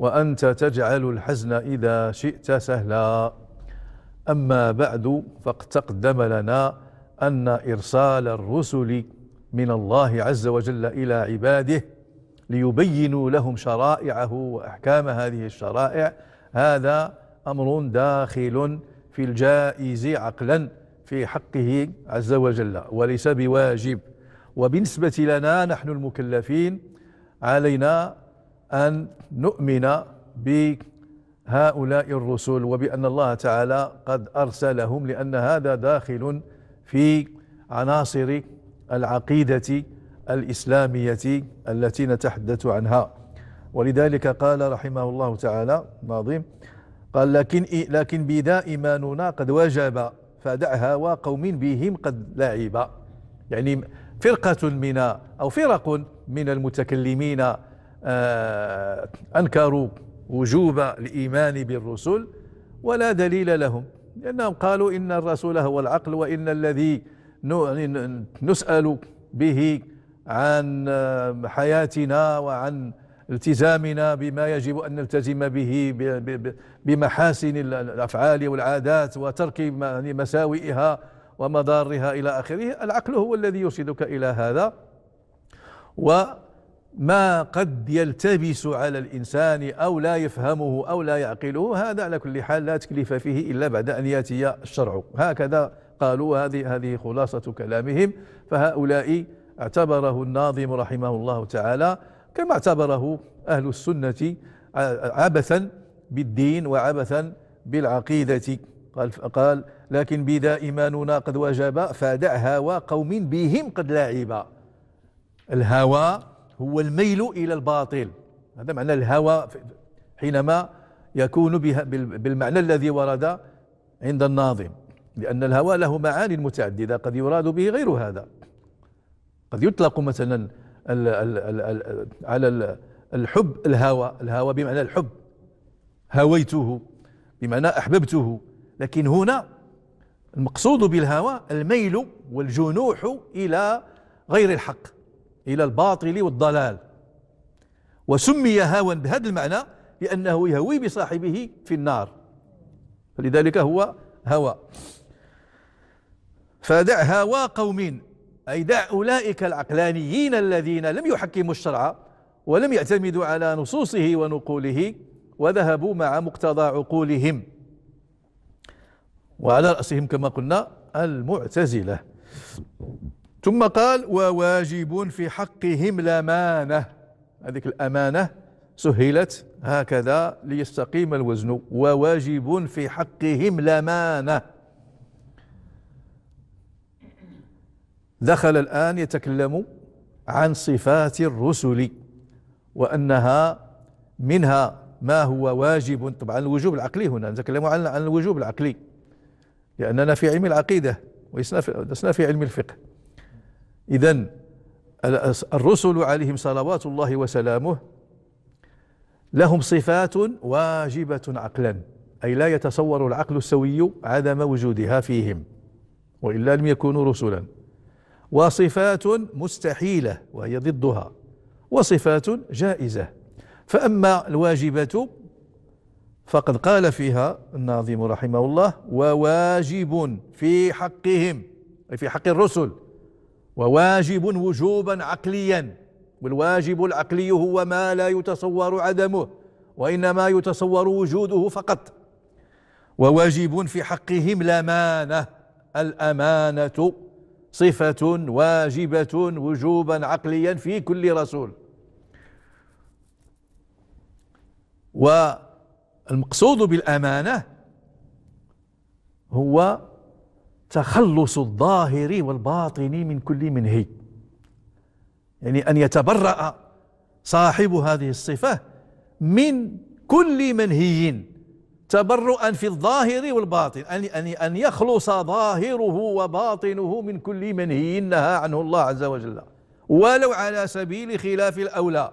وأنت تجعل الحزن إذا شئت سهلا أما بعد فاقتقدم لنا أن إرسال الرسل من الله عز وجل إلى عباده ليبينوا لهم شرائعه وأحكام هذه الشرائع هذا أمر داخل في الجائز عقلا في حقه عز وجل وليس بواجب وبالنسبة لنا نحن المكلفين علينا أن نؤمن بهؤلاء الرسل وبأن الله تعالى قد أرسلهم لأن هذا داخل في عناصر العقيدة الإسلامية التي نتحدث عنها ولذلك قال رحمه الله تعالى ناظم قال لكن لكن بذا إيماننا قد وجب فدعها وقوم بهم قد لعب يعني فرقة من أو فرق من المتكلمين آه، أنكروا وجوب الإيمان بالرسل ولا دليل لهم لأنهم قالوا إن الرسول هو العقل وإن الذي نسأل به عن آه، حياتنا وعن التزامنا بما يجب أن نلتزم به بمحاسن الأفعال والعادات وترك مساوئها ومضارها إلى آخره العقل هو الذي يرشدك إلى هذا و ما قد يلتبس على الإنسان أو لا يفهمه أو لا يعقله هذا على كل حال لا تكلف فيه إلا بعد أن يأتي الشرع هكذا قالوا هذه هذه خلاصة كلامهم فهؤلاء اعتبره الناظم رحمه الله تعالى كما اعتبره أهل السنة عبثا بالدين وعبثا بالعقيدة قال, قال لكن بذا إيماننا قد وجب فدع هوى قوم بهم قد لعبا الهوى هو الميل إلى الباطل هذا معنى الهوى حينما يكون بالمعنى الذي ورد عند الناظم لأن الهوى له معاني متعددة قد يراد به غير هذا قد يطلق مثلا الـ الـ الـ على الحب الهوى الهوى بمعنى الحب هويته بمعنى أحببته لكن هنا المقصود بالهوى الميل والجنوح إلى غير الحق إلى الباطل والضلال وسمي هاوا بهذا المعنى لأنه يهوي بصاحبه في النار فلذلك هو هوى فدع هوى قوم أي دع أولئك العقلانيين الذين لم يحكموا الشرع ولم يعتمدوا على نصوصه ونقوله وذهبوا مع مقتضى عقولهم وعلى رأسهم كما قلنا المعتزلة ثم قال وواجب في حقهم الأمانة هذيك الأمانة سهلت هكذا ليستقيم الوزن وواجب في حقهم الأمانة دخل الآن يتكلم عن صفات الرسل وأنها منها ما هو واجب طبعا الوجوب العقلي هنا نتكلم عن الوجوب العقلي لأننا في علم العقيدة ولسنا في علم الفقه إذا الرسل عليهم صلوات الله وسلامه لهم صفات واجبة عقلا أي لا يتصور العقل السوي عدم وجودها فيهم وإلا لم يكونوا رسلا وصفات مستحيلة وهي ضدها وصفات جائزة فأما الواجبة فقد قال فيها الناظم رحمه الله وواجب في حقهم أي في حق الرسل وواجب وجوبا عقليا والواجب العقلي هو ما لا يتصور عدمه وانما يتصور وجوده فقط وواجب في حقهم الامانه الامانه صفه واجبه وجوبا عقليا في كل رسول والمقصود بالامانه هو تخلص الظاهر والباطن من كل منهي يعني أن يتبرأ صاحب هذه الصفة من كل منهي تبرؤا في الظاهر والباطن أن يعني أن يخلص ظاهره وباطنه من كل منهي نهى عنه الله عز وجل ولو على سبيل خلاف الأولى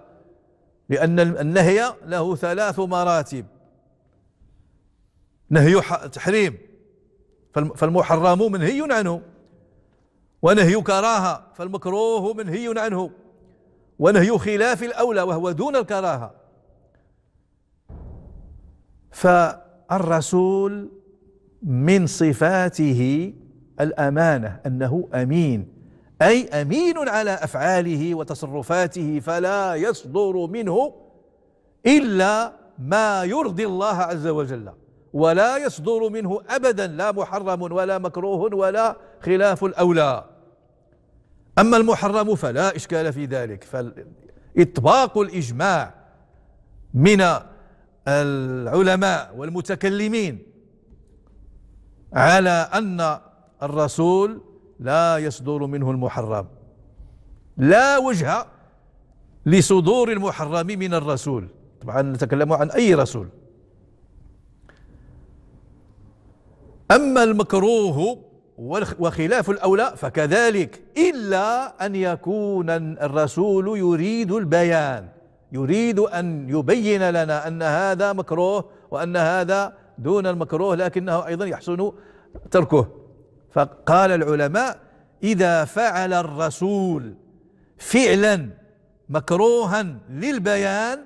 لأن النهي له ثلاث مراتب نهي تحريم فالمحرم منهي عنه ونهي كراهة فالمكروه منهي عنه ونهي خلاف الأولى وهو دون الكراهة فالرسول من صفاته الأمانة أنه أمين أي أمين على أفعاله وتصرفاته فلا يصدر منه إلا ما يرضي الله عز وجل ولا يصدر منه أبدا لا محرم ولا مكروه ولا خلاف الأولى أما المحرم فلا إشكال في ذلك فإطباق الإجماع من العلماء والمتكلمين على أن الرسول لا يصدر منه المحرم لا وجه لصدور المحرم من الرسول طبعا نتكلم عن أي رسول أما المكروه وخلاف الأولى فكذلك إلا أن يكون الرسول يريد البيان يريد أن يبين لنا أن هذا مكروه وأن هذا دون المكروه لكنه أيضا يحسن تركه فقال العلماء إذا فعل الرسول فعلا مكروها للبيان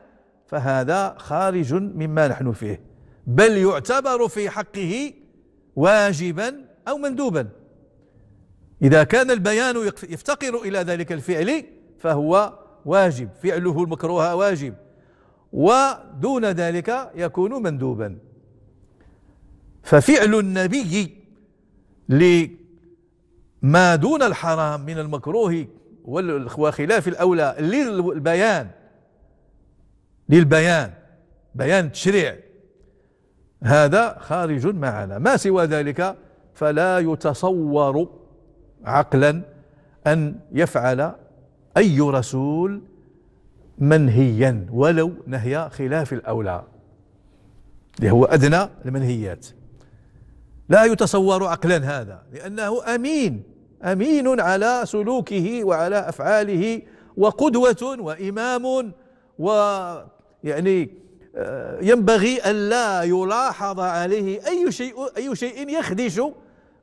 فهذا خارج مما نحن فيه بل يعتبر في حقه واجبا أو مندوبا إذا كان البيان يفتقر إلى ذلك الفعل فهو واجب فعله المكروه واجب ودون ذلك يكون مندوبا ففعل النبي لما دون الحرام من المكروه وخلاف الأولى للبيان للبيان بيان تشريع هذا خارج معنا ما سوى ذلك فلا يتصور عقلا أن يفعل أي رسول منهيا ولو نهي خلاف الأولى اللي هو أدنى المنهيات لا يتصور عقلا هذا لأنه أمين أمين على سلوكه وعلى أفعاله وقدوة وإمام ويعني آه، ينبغي ألا يلاحظ عليه أي شيء أي شيء يخدش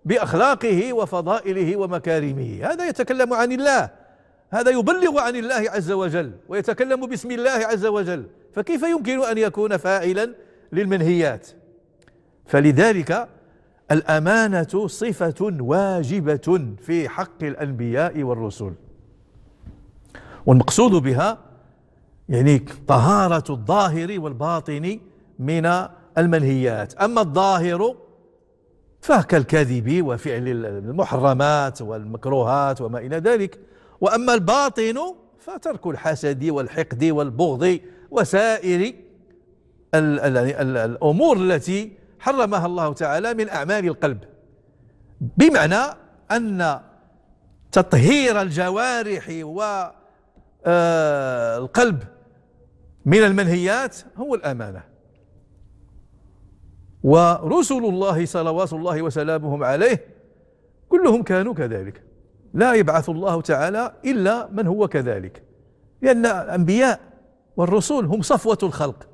بأخلاقه وفضائله ومكارمه هذا يتكلم عن الله هذا يبلغ عن الله عز وجل ويتكلم باسم الله عز وجل فكيف يمكن أن يكون فاعلا للمنهيات فلذلك الأمانة صفة واجبة في حق الأنبياء والرسل والمقصود بها يعني طهارة الظاهر والباطن من المنهيات أما الظاهر فكالكذب وفعل المحرمات والمكروهات وما إلى ذلك وأما الباطن فترك الحسد والحقد والبغض وسائر ال ال يعني ال الأمور التي حرمها الله تعالى من أعمال القلب بمعنى أن تطهير الجوارح والقلب آه، من المنهيات هو الأمانة ورسل الله صلوات الله وسلامهم عليه كلهم كانوا كذلك لا يبعث الله تعالى إلا من هو كذلك لأن الأنبياء والرسول هم صفوة الخلق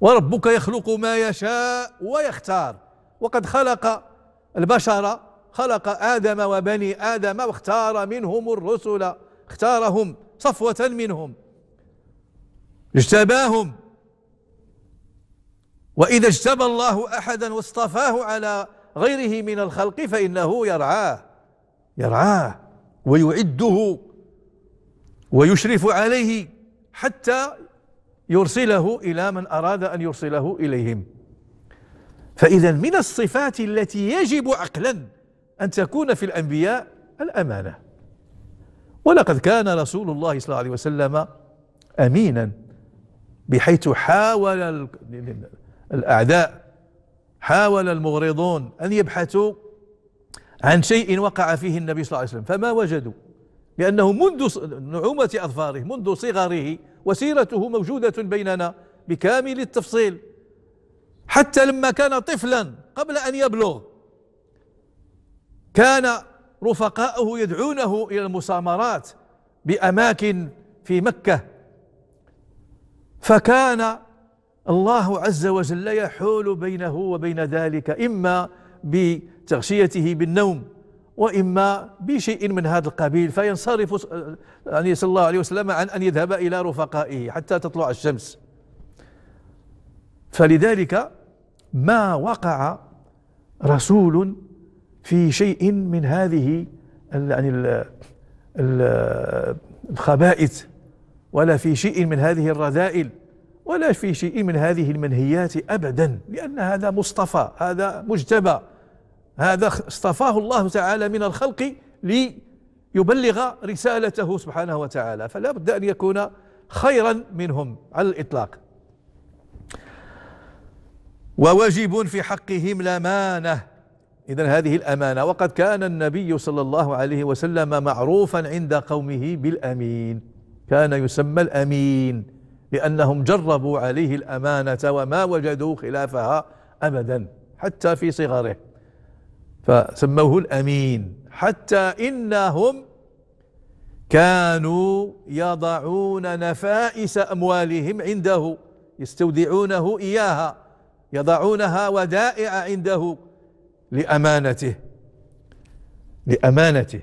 وربك يخلق ما يشاء ويختار وقد خلق البشر خلق آدم وبني آدم واختار منهم الرسل اختارهم صفوة منهم اجتباهم وإذا اجتبى الله أحدا واصطفاه على غيره من الخلق فإنه يرعاه يرعاه ويعده ويشرف عليه حتى يرسله إلى من أراد أن يرسله إليهم فإذا من الصفات التي يجب عقلا أن تكون في الأنبياء الأمانة ولقد كان رسول الله صلى الله عليه وسلم أمينا بحيث حاول الأعداء حاول المغرضون أن يبحثوا عن شيء وقع فيه النبي صلى الله عليه وسلم فما وجدوا لأنه منذ نعومة أظفاره منذ صغره وسيرته موجودة بيننا بكامل التفصيل حتى لما كان طفلا قبل أن يبلغ كان رفقاؤه يدعونه إلى المسامرات بأماكن في مكة فكان الله عز وجل يحول بينه وبين ذلك إما بتغشيته بالنوم وإما بشيء من هذا القبيل فينصرف يعني صلى الله عليه وسلم عن أن يذهب إلى رفقائه حتى تطلع الشمس فلذلك ما وقع رسول في شيء من هذه يعني الخبائث ولا في شيء من هذه الرذائل ولا في شيء من هذه المنهيات أبدا لأن هذا مصطفى هذا مجتبى هذا اصطفاه الله تعالى من الخلق ليبلغ رسالته سبحانه وتعالى فلا بد أن يكون خيرا منهم على الإطلاق وواجب في حقهم الأمانة إذا هذه الأمانة وقد كان النبي صلى الله عليه وسلم معروفا عند قومه بالأمين كان يسمى الأمين لأنهم جربوا عليه الأمانة وما وجدوا خلافها أبدا حتى في صغره فسموه الأمين حتى إنهم كانوا يضعون نفائس أموالهم عنده يستودعونه إياها يضعونها ودائع عنده لأمانته لأمانته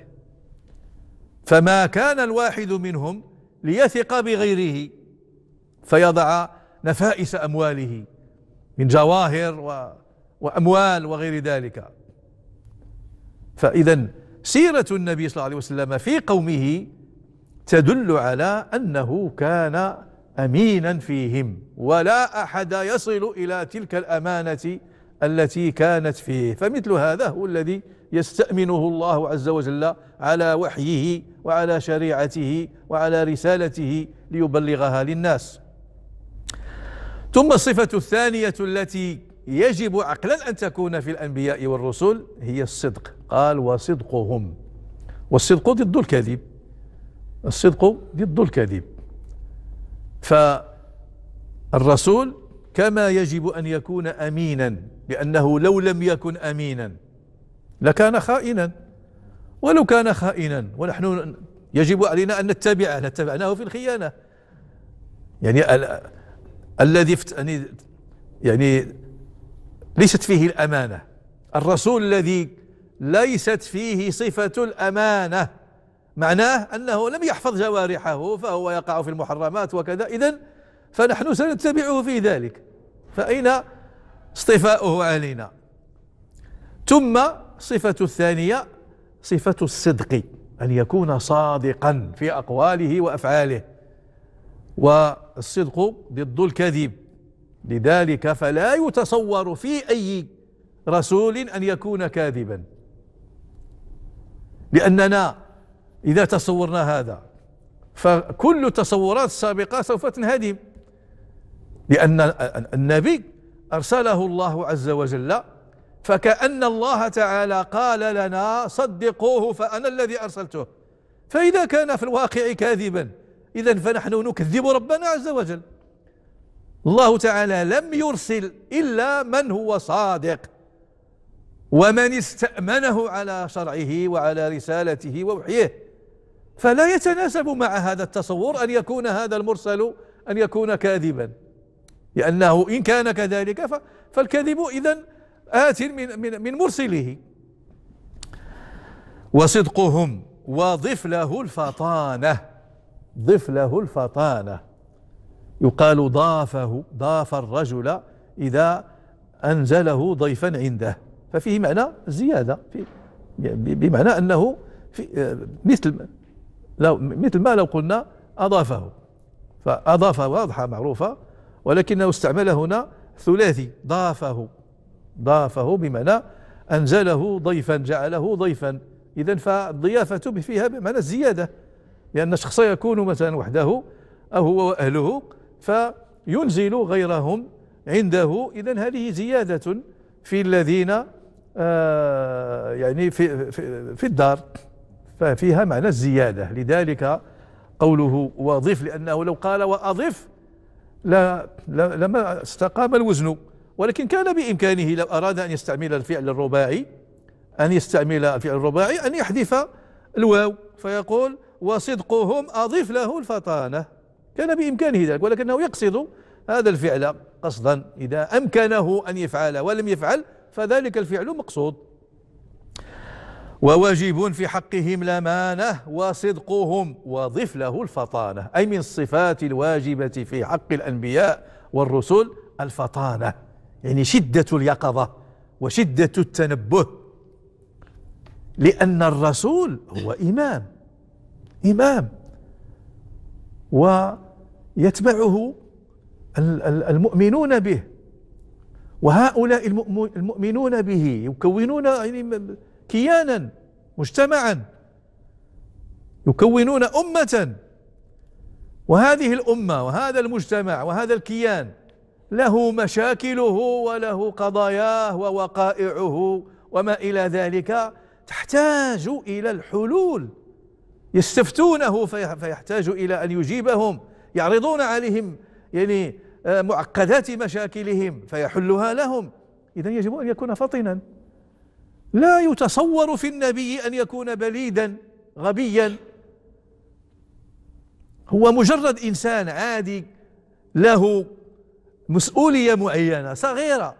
فما كان الواحد منهم ليثق بغيره فيضع نفائس امواله من جواهر و واموال وغير ذلك فاذا سيره النبي صلى الله عليه وسلم في قومه تدل على انه كان امينا فيهم ولا احد يصل الى تلك الامانه التي كانت فيه فمثل هذا هو الذي يستأمنه الله عز وجل على وحيه وعلى شريعته وعلى رسالته ليبلغها للناس ثم الصفة الثانية التي يجب عقلا أن تكون في الأنبياء والرسل هي الصدق قال وصدقهم والصدق ضد الكذب الصدق ضد الكذب فالرسول كما يجب أن يكون أمينا لأنه لو لم يكن أمينا لكان خائنا ولو كان خائنا ونحن يجب علينا أن نتبعه لاتبعناه في الخيانة يعني ال الذي يعني يعني ليست فيه الأمانة الرسول الذي ليست فيه صفة الأمانة معناه أنه لم يحفظ جوارحه فهو يقع في المحرمات وكذا إذا فنحن سنتبعه في ذلك فأين اصطفاؤه علينا ثم الصفة الثانية صفة الصدق أن يكون صادقا في أقواله وأفعاله والصدق ضد الكذب لذلك فلا يتصور في أي رسول أن يكون كاذبا لأننا إذا تصورنا هذا فكل التصورات السابقة سوف تنهدم لأن النبي أرسله الله عز وجل فكأن الله تعالى قال لنا صدقوه فأنا الذي أرسلته فإذا كان في الواقع كاذبا إذا فنحن نكذب ربنا عز وجل الله تعالى لم يرسل إلا من هو صادق ومن استأمنه على شرعه وعلى رسالته ووحيه فلا يتناسب مع هذا التصور أن يكون هذا المرسل أن يكون كاذبا لأنه إن كان كذلك فالكذب إذن آت من, من, من مرسله وصدقهم وضف له الفطانة ضف له الفطانة يقال ضافه ضاف الرجل إذا أنزله ضيفا عنده ففيه معنى زيادة بمعنى أنه في مثل لو مثل ما لو قلنا أضافه فأضاف واضحة معروفة ولكنه استعمل هنا ثلاثي ضافه ضافه بمعنى أنزله ضيفا جعله ضيفا إذا فالضيافة فيها بمعنى الزيادة لأن الشخص يكون مثلا وحده أو هو وأهله فينزل غيرهم عنده إذا هذه زيادة في الذين آه يعني في, في, في الدار ففيها معنى الزيادة لذلك قوله واضف لأنه لو قال وأضف لا لما استقام الوزن ولكن كان بإمكانه لو أراد أن يستعمل الفعل الرباعي أن يستعمل الفعل الرباعي أن يحذف الواو فيقول وصدقهم أضيف له الفطانة كان بإمكانه ذلك ولكنه يقصد هذا الفعل قصدا إذا أمكنه أن يفعل ولم يفعل فذلك الفعل مقصود وواجب في حقهم لمانة وصدقهم وضف له الفطانة أي من الصفات الواجبة في حق الأنبياء والرسل الفطانة يعني شدة اليقظة وشدة التنبه لأن الرسول هو إمام إمام ويتبعه المؤمنون به وهؤلاء المؤمنون به يكونون يعني كيانا مجتمعا يكونون أمة وهذه الأمة وهذا المجتمع وهذا الكيان له مشاكله وله قضاياه ووقائعه وما إلى ذلك تحتاج إلى الحلول يستفتونه فيحتاج إلى أن يجيبهم يعرضون عليهم يعني آه، معقدات مشاكلهم فيحلها لهم إذا يجب أن يكون فطنا لا يتصور في النبي أن يكون بليدا غبيا هو مجرد إنسان عادي له مسؤولية معينة صغيرة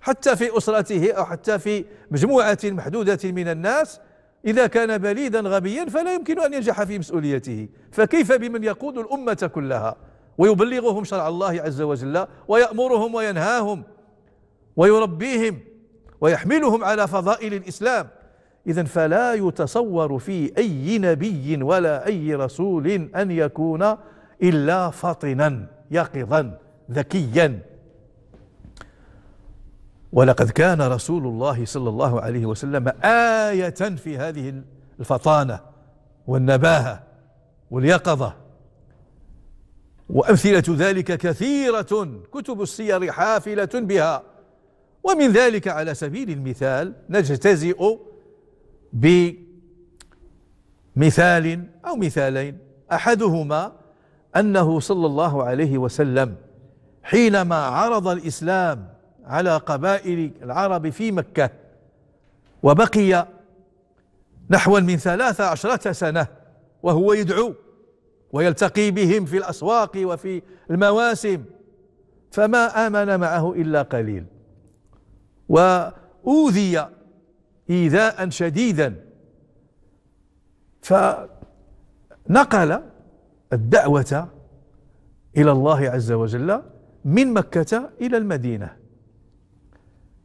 حتى في أسرته أو حتى في مجموعة محدودة من الناس إذا كان بليدا غبيا فلا يمكن أن ينجح في مسؤوليته فكيف بمن يقود الأمة كلها ويبلغهم شرع الله عز وجل ويأمرهم وينهاهم ويربيهم ويحملهم على فضائل الإسلام إذا فلا يتصور في أي نبي ولا أي رسول أن يكون إلا فطنا يقظا ذكيا ولقد كان رسول الله صلى الله عليه وسلم آية في هذه الفطانة والنباهة واليقظة وأمثلة ذلك كثيرة كتب السير حافلة بها ومن ذلك على سبيل المثال نجتزئ بمثال أو مثالين أحدهما أنه صلى الله عليه وسلم حينما عرض الإسلام على قبائل العرب في مكة وبقي نحو من ثلاث عشرة سنة وهو يدعو ويلتقي بهم في الأسواق وفي المواسم فما آمن معه إلا قليل وأوذي إيذاء شديدا فنقل الدعوة إلى الله عز وجل من مكة إلى المدينة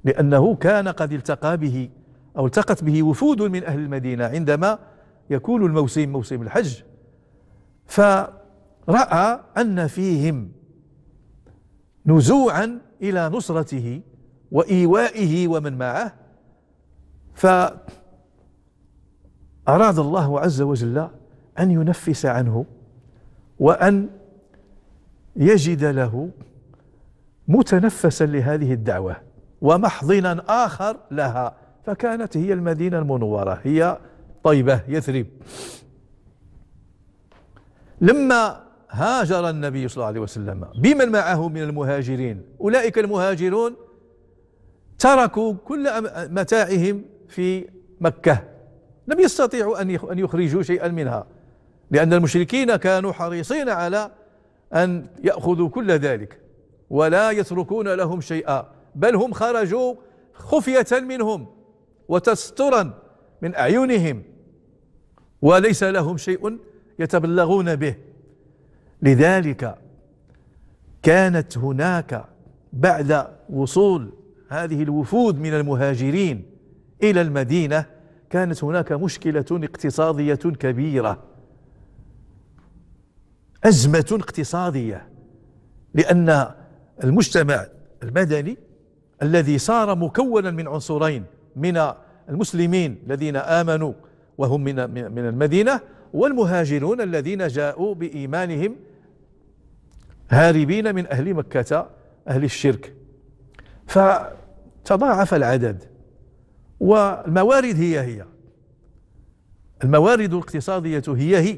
لأنه كان قد التقى به أو التقت به وفود من أهل المدينة عندما يكون الموسم موسم الحج فرأى أن فيهم نزوعا إلى نصرته وإيوائه ومن معه فأراد الله عز وجل أن ينفس عنه وأن يجد له متنفسا لهذه الدعوة ومحضنا آخر لها فكانت هي المدينة المنورة هي طيبة يثرب لما هاجر النبي صلى الله عليه وسلم بمن معه من المهاجرين أولئك المهاجرون تركوا كل متاعهم في مكة لم يستطيعوا أن يخرجوا شيئا منها لأن المشركين كانوا حريصين على أن يأخذوا كل ذلك ولا يتركون لهم شيئا بل هم خرجوا خفية منهم وتسترا من أعينهم وليس لهم شيء يتبلغون به لذلك كانت هناك بعد وصول هذه الوفود من المهاجرين إلى المدينة كانت هناك مشكلة اقتصادية كبيرة أزمة اقتصادية لأن المجتمع المدني الذي صار مكونا من عنصرين من المسلمين الذين آمنوا وهم من من المدينة والمهاجرون الذين جاءوا بإيمانهم هاربين من أهل مكة أهل الشرك فتضاعف العدد والموارد هي هي الموارد الاقتصادية هي هي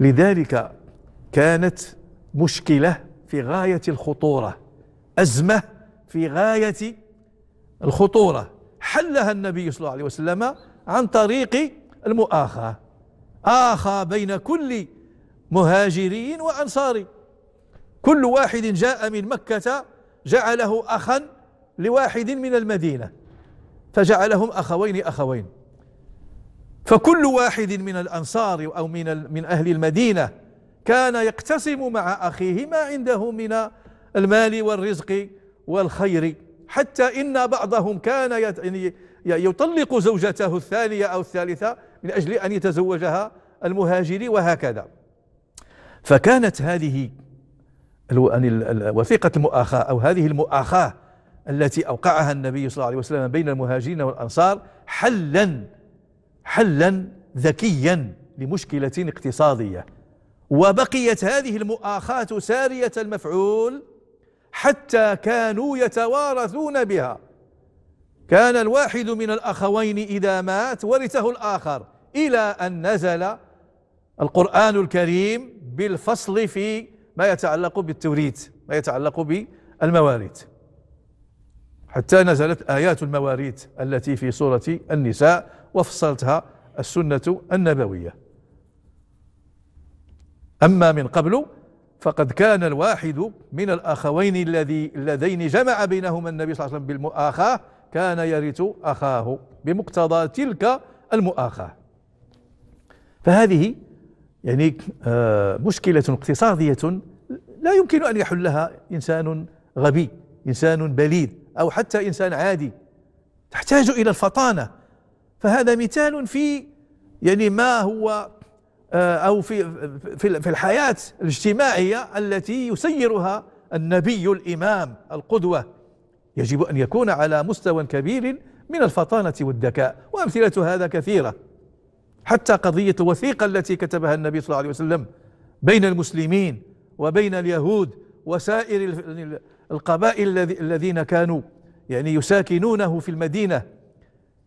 لذلك كانت مشكله في غايه الخطوره ازمه في غايه الخطوره حلها النبي صلى الله عليه وسلم عن طريق المؤاخاه اخى بين كل مهاجري وانصاري كل واحد جاء من مكه جعله اخا لواحد من المدينه فجعلهم اخوين اخوين فكل واحد من الانصار او من من اهل المدينه كان يقتسم مع أخيه ما عنده من المال والرزق والخير حتى إن بعضهم كان يعني يطلق زوجته الثانية أو الثالثة من أجل أن يتزوجها المهاجر وهكذا فكانت هذه يعني وثيقة المؤاخاة أو هذه المؤاخاة التي أوقعها النبي صلى الله عليه وسلم بين المهاجرين والأنصار حلا حلا ذكيا لمشكلة اقتصادية وبقيت هذه المؤاخاة سارية المفعول حتى كانوا يتوارثون بها كان الواحد من الأخوين إذا مات ورثه الآخر إلى أن نزل القرآن الكريم بالفصل في ما يتعلق بالتوريث ما يتعلق بالمواريث حتى نزلت آيات المواريث التي في سورة النساء وفصلتها السنة النبوية أما من قبل فقد كان الواحد من الأخوين الذي اللذين جمع بينهما النبي صلى الله عليه وسلم بالمؤاخاة كان يرث أخاه بمقتضى تلك المؤاخاة فهذه يعني آه، مشكلة اقتصادية لا يمكن أن يحلها إنسان غبي إنسان بليد أو حتى إنسان عادي تحتاج إلى الفطانة فهذا مثال في يعني ما هو آه، أو في في الحياة الاجتماعية التي يسيرها النبي الإمام القدوة يجب أن يكون على مستوى كبير من الفطانة والذكاء وأمثلة هذا كثيرة حتى قضية الوثيقة التي كتبها النبي صلى الله عليه وسلم بين المسلمين وبين اليهود وسائر القبائل الذين كانوا يعني يساكنونه في المدينة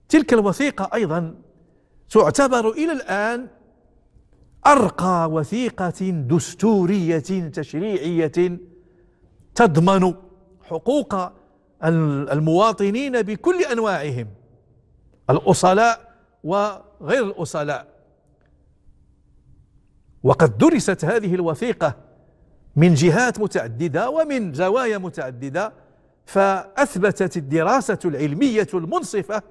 تلك الوثيقة أيضا تعتبر إلى الآن أرقى وثيقة دستورية تشريعية تضمن حقوق المواطنين بكل أنواعهم الأصلاء وغير الأصلاء وقد درست هذه الوثيقة من جهات متعددة ومن زوايا متعددة فأثبتت الدراسة العلمية المنصفة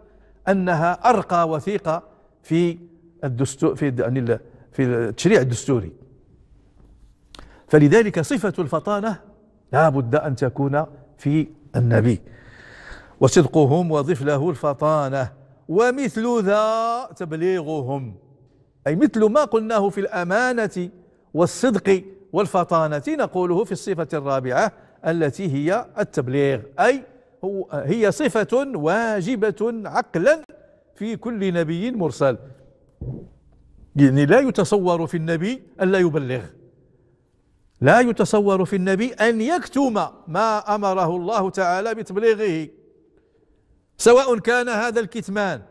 أنها أرقى وثيقة في الدستور في في التشريع الدستوري فلذلك صفة الفطانة لا بد أن تكون في النبي وصدقهم وضف له الفطانة ومثل ذا تبليغهم أي مثل ما قلناه في الأمانة والصدق والفطانة نقوله في الصفة الرابعة التي هي التبليغ أي هو هي صفة واجبة عقلا في كل نبي مرسل يعني لا يتصور في النبي ألا يبلغ لا يتصور في النبي أن يكتم ما أمره الله تعالى بتبليغه سواء كان هذا الكتمان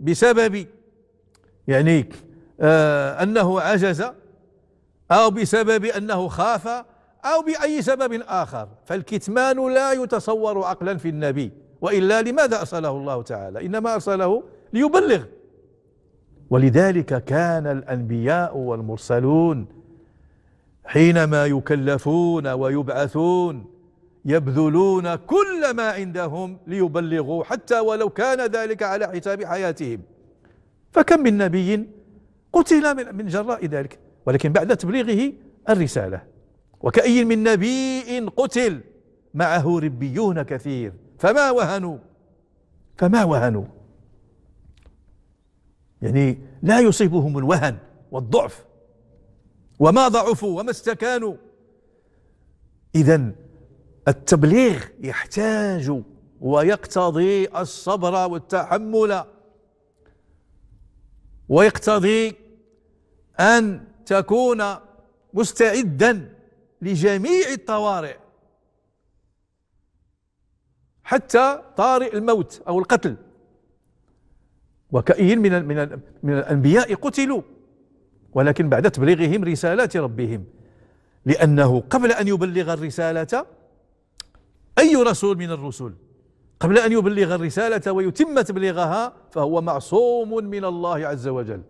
بسبب يعني آه، أنه عجز أو بسبب أنه خاف أو بأي سبب آخر فالكتمان لا يتصور عقلا في النبي وإلا لماذا أرسله الله تعالى إنما أرسله ليبلغ ولذلك كان الأنبياء والمرسلون حينما يكلفون ويبعثون يبذلون كل ما عندهم ليبلغوا حتى ولو كان ذلك على حساب حياتهم فكم من نبي قتل من جراء ذلك ولكن بعد تبليغه الرسالة وكأي من نبي قتل معه ربيون كثير فما وهنوا فما وهنوا يعني لا يصيبهم الوهن والضعف وما ضعفوا وما استكانوا إذا التبليغ يحتاج ويقتضي الصبر والتحمل ويقتضي أن تكون مستعدا لجميع الطوارئ حتى طارئ الموت أو القتل وكأي من من من الأنبياء قتلوا ولكن بعد تبليغهم رسالات ربهم لأنه قبل أن يبلغ الرسالة أي رسول من الرسل قبل أن يبلغ الرسالة ويتم تبليغها فهو معصوم من الله عز وجل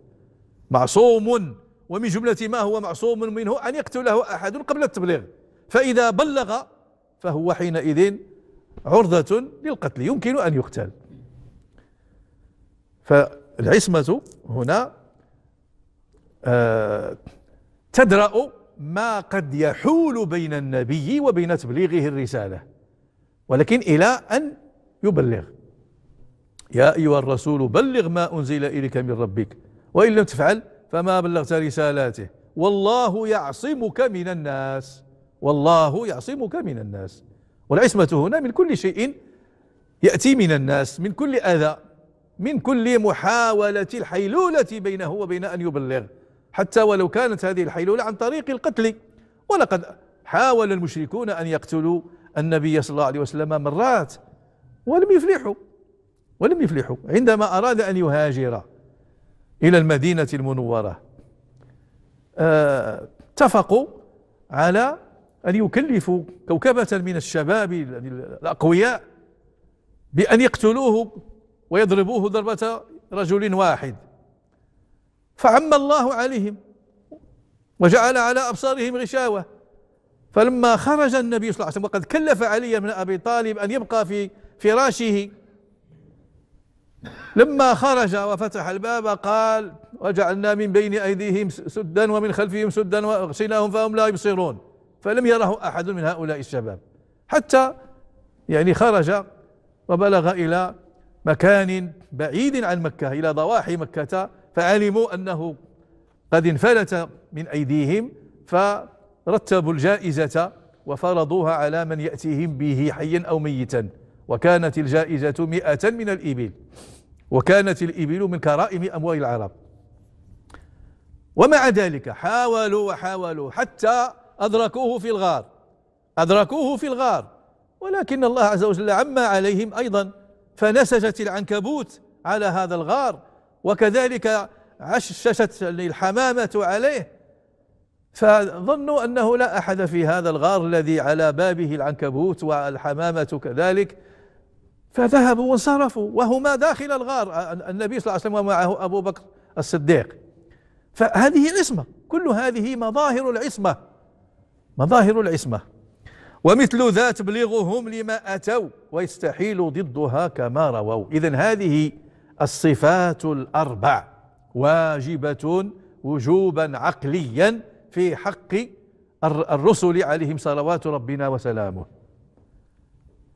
معصوم ومن جملة ما هو معصوم منه أن يقتله أحد قبل التبليغ فإذا بلغ فهو حينئذ عرضة للقتل يمكن أن يقتل فالعصمة هنا آه، تدرأ ما قد يحول بين النبي وبين تبليغه الرسالة ولكن إلى أن يبلغ يا أيها الرسول بلغ ما أنزل إليك من ربك وإن لم تفعل فما بلغت رسالاته والله يعصمك من الناس والله يعصمك من الناس والعصمة هنا من كل شيء يأتي من الناس من كل أذى من كل محاولة الحيلولة بينه وبين أن يبلغ حتى ولو كانت هذه الحيلولة عن طريق القتل ولقد حاول المشركون أن يقتلوا النبي صلى الله عليه وسلم مرات ولم يفلحوا ولم يفلحوا عندما أراد أن يهاجر إلى المدينة المنورة آه، اتفقوا على أن يكلفوا كوكبة من الشباب الأقوياء بأن يقتلوه ويضربوه ضربة رجل واحد فعم الله عليهم وجعل على أبصارهم غشاوة فلما خرج النبي صلى الله عليه وسلم وقد كلف علي بن أبي طالب أن يبقى في فراشه لما خرج وفتح الباب قال وجعلنا من بين أيديهم سدا ومن خلفهم سدا وأغشيناهم فهم لا يبصرون فلم يره أحد من هؤلاء الشباب حتى يعني خرج وبلغ إلى مكان بعيد عن مكة إلى ضواحي مكة فعلموا أنه قد انفلت من أيديهم فرتبوا الجائزة وفرضوها على من يأتيهم به حيا أو ميتا وكانت الجائزة مئة من الإبل وكانت الإبل من كرائم أموال العرب ومع ذلك حاولوا وحاولوا حتى أدركوه في الغار أدركوه في الغار ولكن الله عز وجل عم عليهم أيضا فنسجت العنكبوت على هذا الغار وكذلك عششت الحمامة عليه فظنوا أنه لا أحد في هذا الغار الذي على بابه العنكبوت والحمامة كذلك فذهبوا وانصرفوا وهما داخل الغار النبي صلى الله عليه وسلم ومعه أبو بكر الصديق فهذه عصمة كل هذه مظاهر العصمة مظاهر العصمة ومثل ذا تبلغهم لما أتوا ويستحيل ضدها كما رووا إذا هذه الصفات الأربع واجبة وجوبا عقليا في حق الرسل عليهم صلوات ربنا وسلامه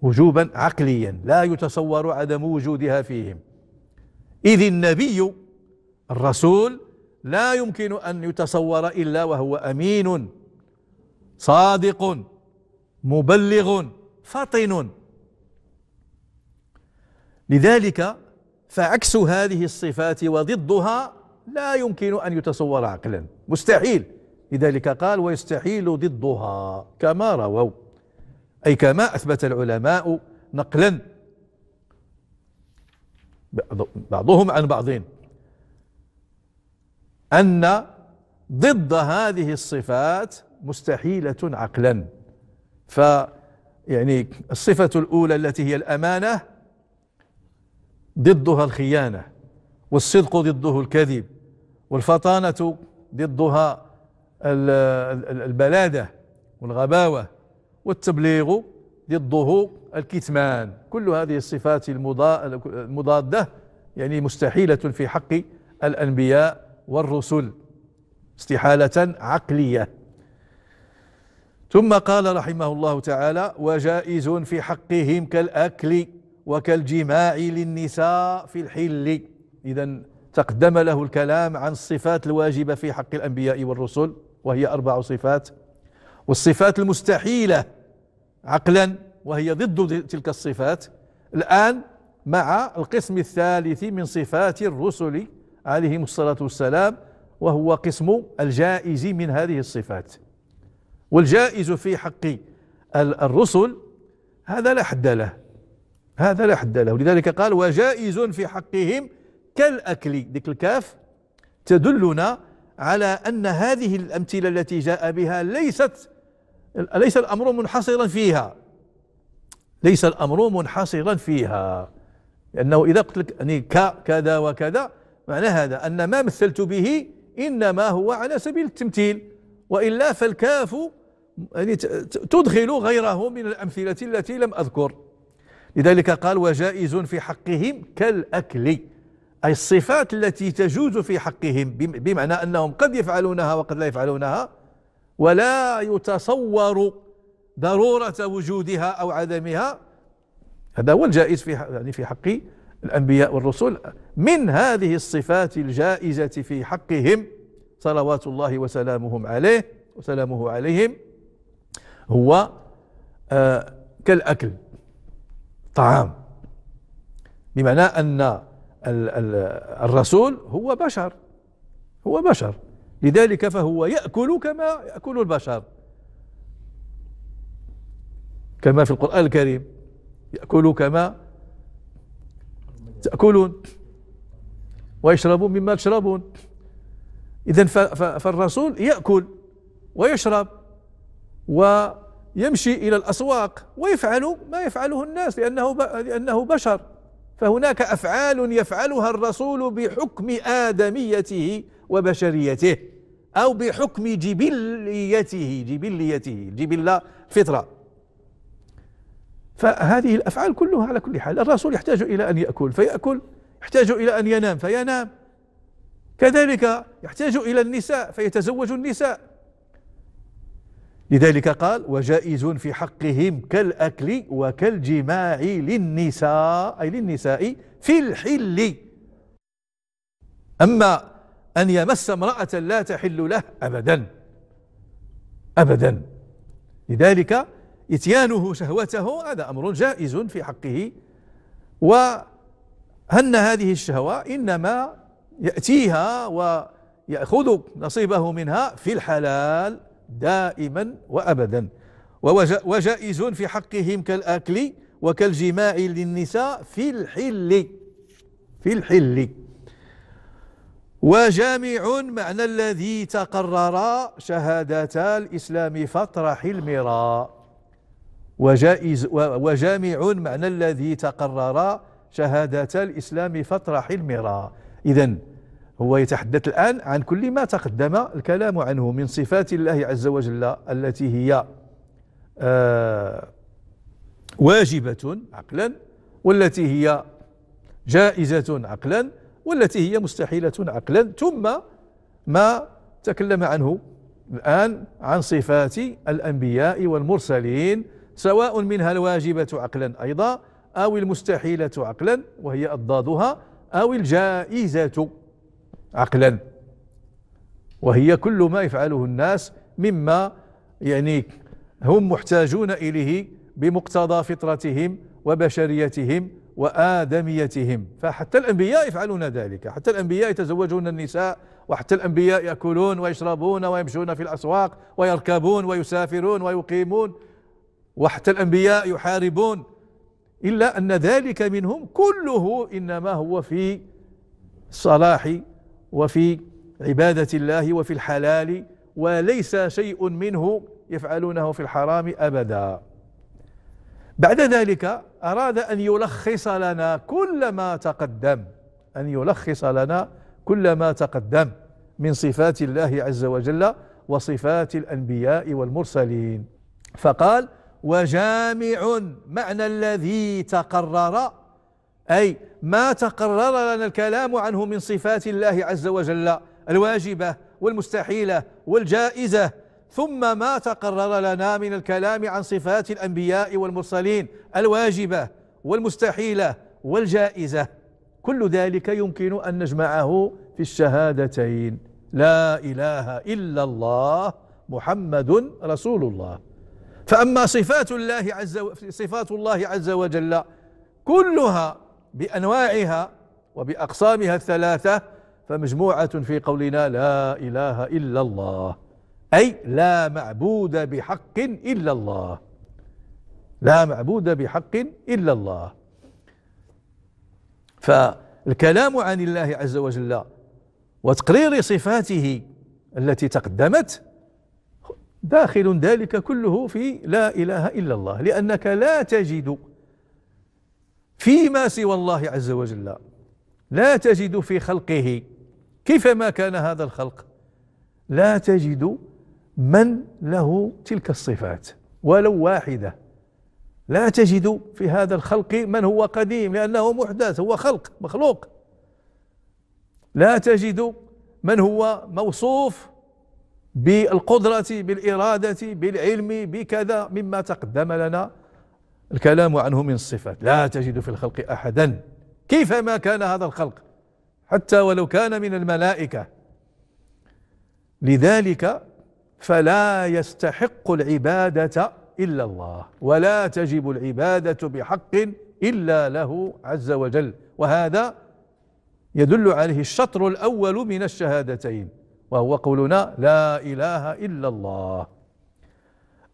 وجوبا عقليا لا يتصور عدم وجودها فيهم إذ النبي الرسول لا يمكن أن يتصور إلا وهو أمين صادق مبلغ فطن لذلك فعكس هذه الصفات وضدها لا يمكن أن يتصور عقلا مستحيل لذلك قال ويستحيل ضدها كما رووا أي كما أثبت العلماء نقلا بعضهم عن بعضين أن ضد هذه الصفات مستحيلة عقلا ف يعني الصفة الأولى التي هي الأمانة ضدها الخيانة والصدق ضده الكذب والفطانة ضدها البلادة والغباوة والتبليغ ضده الكتمان كل هذه الصفات المضادة يعني مستحيلة في حق الأنبياء والرسل استحالة عقلية ثم قال رحمه الله تعالى وجائز في حقهم كالأكل وكالجماع للنساء في الحل إذا تقدم له الكلام عن الصفات الواجبة في حق الأنبياء والرسل وهي أربع صفات والصفات المستحيلة عقلا وهي ضد تلك الصفات الآن مع القسم الثالث من صفات الرسل عليهم الصلاة والسلام وهو قسم الجائز من هذه الصفات والجائز في حق الرسل هذا لا حد له هذا لا حد له لذلك قال وجائز في حقهم كالأكل ديك الكاف تدلنا على أن هذه الأمثلة التي جاء بها ليست ليس الأمر منحصرا فيها ليس الأمر منحصرا فيها لأنه إذا قلت لك يعني كذا وكذا معنى هذا أن ما مثلت به إنما هو على سبيل التمثيل وإلا فالكاف يعني تدخل غيره من الأمثلة التي لم أذكر لذلك قال وجائز في حقهم كالأكل أي الصفات التي تجوز في حقهم بمعنى أنهم قد يفعلونها وقد لا يفعلونها ولا يتصور ضرورة وجودها أو عدمها هذا هو الجائز في يعني في حق الأنبياء والرسل من هذه الصفات الجائزة في حقهم صلوات الله وسلامهم عليه وسلامه عليهم هو آه كالأكل طعام بمعنى أن الرسول هو بشر هو بشر لذلك فهو يأكل كما يأكل البشر كما في القرآن الكريم يأكل كما تأكلون ويشربون مما تشربون إذا فالرسول يأكل ويشرب و يمشي إلى الأسواق ويفعل ما يفعله الناس لأنه لأنه بشر فهناك أفعال يفعلها الرسول بحكم آدميته وبشريته أو بحكم جبليته جبليته جبلة فطرة فهذه الأفعال كلها على كل حال الرسول يحتاج إلى أن يأكل فيأكل يحتاج إلى أن ينام فينام كذلك يحتاج إلى النساء فيتزوج النساء لذلك قال وجائز في حقهم كالأكل وكالجماع للنساء أي للنساء في الحل أما أن يمس امرأة لا تحل له أبدا أبدا لذلك إتيانه شهوته هذا أمر جائز في حقه وأن هذه الشهوة إنما يأتيها ويأخذ نصيبه منها في الحلال دائما وأبدا وجائز في حقهم كالأكل وكالجماع للنساء في الحل في الحل وجامع معنى الذي تقرر شهادتا الإسلام فاطرح المراء وجائز وجامع معنى الذي تقرر شهادتا الإسلام فاطرح المراء إذا هو يتحدث الآن عن كل ما تقدم الكلام عنه من صفات الله عز وجل التي هي آه واجبة عقلا والتي هي جائزة عقلا والتي هي مستحيلة عقلا ثم ما تكلم عنه الآن عن صفات الأنبياء والمرسلين سواء منها الواجبة عقلا أيضا أو المستحيلة عقلا وهي أضدادها أو الجائزة عقلا وهي كل ما يفعله الناس مما يعني هم محتاجون إليه بمقتضى فطرتهم وبشريتهم وآدميتهم فحتى الأنبياء يفعلون ذلك حتى الأنبياء يتزوجون النساء وحتى الأنبياء يأكلون ويشربون ويمشون في الأسواق ويركبون ويسافرون ويقيمون وحتى الأنبياء يحاربون إلا أن ذلك منهم كله إنما هو في صلاح وفي عبادة الله وفي الحلال وليس شيء منه يفعلونه في الحرام أبدا بعد ذلك أراد أن يلخص لنا كل ما تقدم أن يلخص لنا كل ما تقدم من صفات الله عز وجل وصفات الأنبياء والمرسلين فقال وجامع معنى الذي تقرر أي ما تقرر لنا الكلام عنه من صفات الله عز وجل الواجبة والمستحيلة والجائزة ثم ما تقرر لنا من الكلام عن صفات الأنبياء والمرسلين الواجبة والمستحيلة والجائزة كل ذلك يمكن أن نجمعه في الشهادتين لا إله إلا الله محمد رسول الله فأما صفات الله عز و... صفات الله عز وجل كلها بانواعها وباقسامها الثلاثه فمجموعه في قولنا لا اله الا الله اي لا معبود بحق الا الله لا معبود بحق الا الله فالكلام عن الله عز وجل وتقرير صفاته التي تقدمت داخل ذلك كله في لا اله الا الله لانك لا تجد فيما سوى الله عز وجل لا تجد في خلقه كيفما كان هذا الخلق لا تجد من له تلك الصفات ولو واحده لا تجد في هذا الخلق من هو قديم لانه محدث هو خلق مخلوق لا تجد من هو موصوف بالقدره بالاراده بالعلم بكذا مما تقدم لنا الكلام عنه من الصفات لا تجد في الخلق أحدا كيفما كان هذا الخلق حتى ولو كان من الملائكة لذلك فلا يستحق العبادة إلا الله ولا تجب العبادة بحق إلا له عز وجل وهذا يدل عليه الشطر الأول من الشهادتين وهو قولنا لا إله إلا الله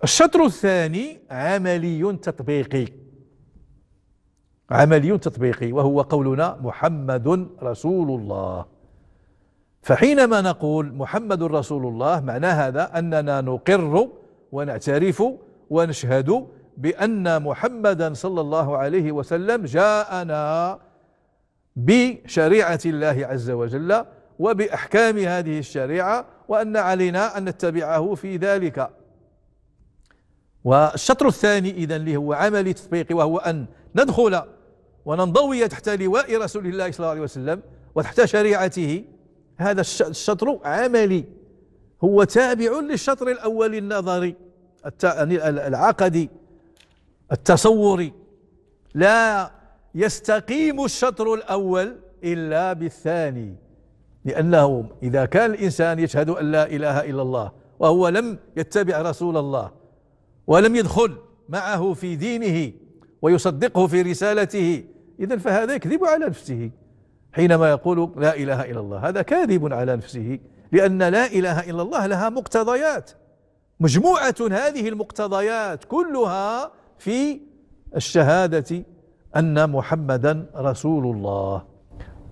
الشطر الثاني عملي تطبيقي عملي تطبيقي وهو قولنا محمد رسول الله فحينما نقول محمد رسول الله معنى هذا أننا نقر ونعترف ونشهد بأن محمدا صلى الله عليه وسلم جاءنا بشريعة الله عز وجل وبأحكام هذه الشريعة وأن علينا أن نتبعه في ذلك والشطر الثاني إذا اللي هو عملي تطبيقي وهو أن ندخل وننضوي تحت لواء رسول الله صلى الله عليه وسلم وتحت شريعته هذا الشطر عملي هو تابع للشطر الأول النظري يعني العقدي التصوري لا يستقيم الشطر الأول إلا بالثاني لأنه إذا كان الإنسان يشهد أن لا إله إلا الله وهو لم يتبع رسول الله ولم يدخل معه في دينه ويصدقه في رسالته إذا فهذا يكذب على نفسه حينما يقول لا إله إلا الله هذا كاذب على نفسه لأن لا إله إلا الله لها مقتضيات مجموعة هذه المقتضيات كلها في الشهادة أن محمدا رسول الله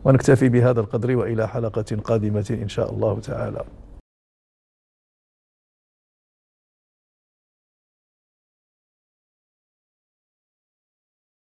ونكتفي بهذا القدر وإلى حلقة قادمة إن شاء الله تعالى